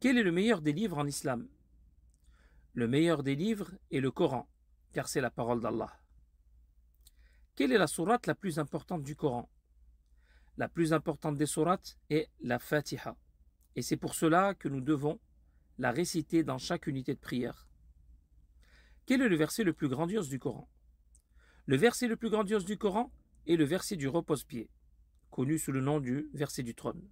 Quel est le meilleur des livres en islam Le meilleur des livres est le Coran, car c'est la parole d'Allah. Quelle est la sourate la plus importante du Coran La plus importante des sourates est la Fatiha. Et c'est pour cela que nous devons la réciter dans chaque unité de prière. Quel est le verset le plus grandiose du Coran Le verset le plus grandiose du Coran est le verset du repose-pied, connu sous le nom du verset du trône.